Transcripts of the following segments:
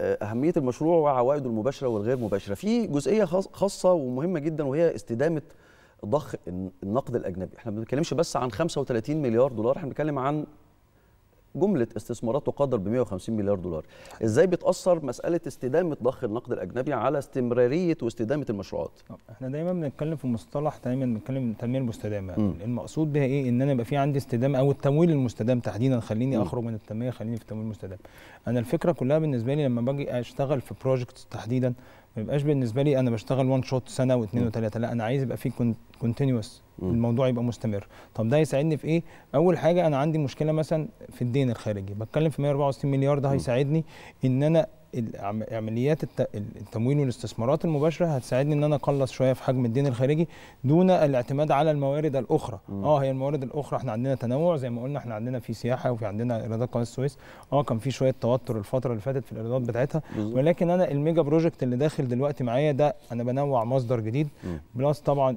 اهميه المشروع وعوائده المباشره والغير مباشره في جزئيه خاصه ومهمه جدا وهي استدامه ضخ النقد الاجنبي احنا ما بنتكلمش بس عن 35 مليار دولار احنا بنتكلم عن جمله استثمارات تقدر ب 150 مليار دولار ازاي بتاثر مساله استدامه ضخ النقد الاجنبي على استمراريه واستدامه المشروعات احنا دايما بنتكلم في مصطلح دايما بنتكلم التنميه المستدامه المقصود بها ايه ان انا يبقى في عندي استدامه او التمويل المستدام تحديدا خليني اخرج من التنميه خليني في التمويل المستدام انا الفكره كلها بالنسبه لي لما باجي اشتغل في بروجكت تحديدا ما يبقاش بالنسبه لي انا بشتغل وان شوت سنه واثنين وثلاثه لا انا عايز يبقى في كونتينوس الموضوع يبقى مستمر طب ده يساعدني في ايه اول حاجه انا عندي مشكله مثلا في الدين الخارجي بتكلم في 164 مليار ده هيساعدني ان انا عمليات التمويل والاستثمارات المباشره هتساعدني ان انا اقلص شويه في حجم الدين الخارجي دون الاعتماد على الموارد الاخرى اه هي الموارد الاخرى احنا عندنا تنوع زي ما قلنا احنا عندنا في سياحه وفي عندنا ايرادات قناه السويس اه كان في شويه توتر الفتره اللي فاتت في الايرادات بتاعتها بالزبط. ولكن انا الميجا بروجكت اللي داخل دلوقتي معايا ده انا بنوع مصدر جديد بلس طبعا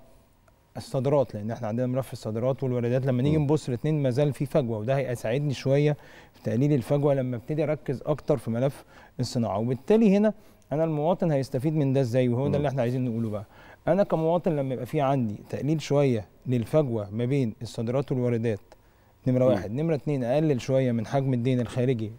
الصادرات لان احنا عندنا ملف الصادرات والواردات لما نيجي نبص الاثنين ما زال في فجوه وده هيساعدني شويه في تقليل الفجوه لما ابتدي اركز اكتر في ملف الصناعه وبالتالي هنا انا المواطن هيستفيد من ده ازاي وهو ده اللي احنا عايزين نقوله بقى انا كمواطن لما يبقى في عندي تقليل شويه للفجوه ما بين الصادرات والواردات نمره واحد نمره اتنين اقلل شويه من حجم الدين الخارجي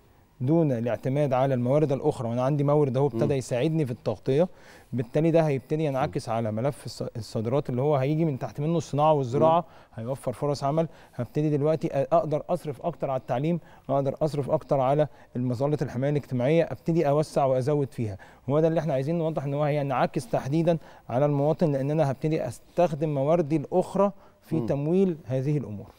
دون الاعتماد على الموارد الاخرى وانا عندي مورد اهو ابتدى يساعدني في التغطيه بالتالي ده هيبتدي ينعكس على ملف الصادرات اللي هو هيجي من تحت منه الصناعه والزراعه هيوفر فرص عمل هبتدي دلوقتي اقدر اصرف اكتر على التعليم اقدر اصرف اكتر على مظله الحمايه الاجتماعيه ابتدي اوسع وازود فيها هو ده اللي احنا عايزين نوضح ان هو هينعكس تحديدا على المواطن لان انا هبتدي استخدم مواردي الاخرى في تمويل هذه الامور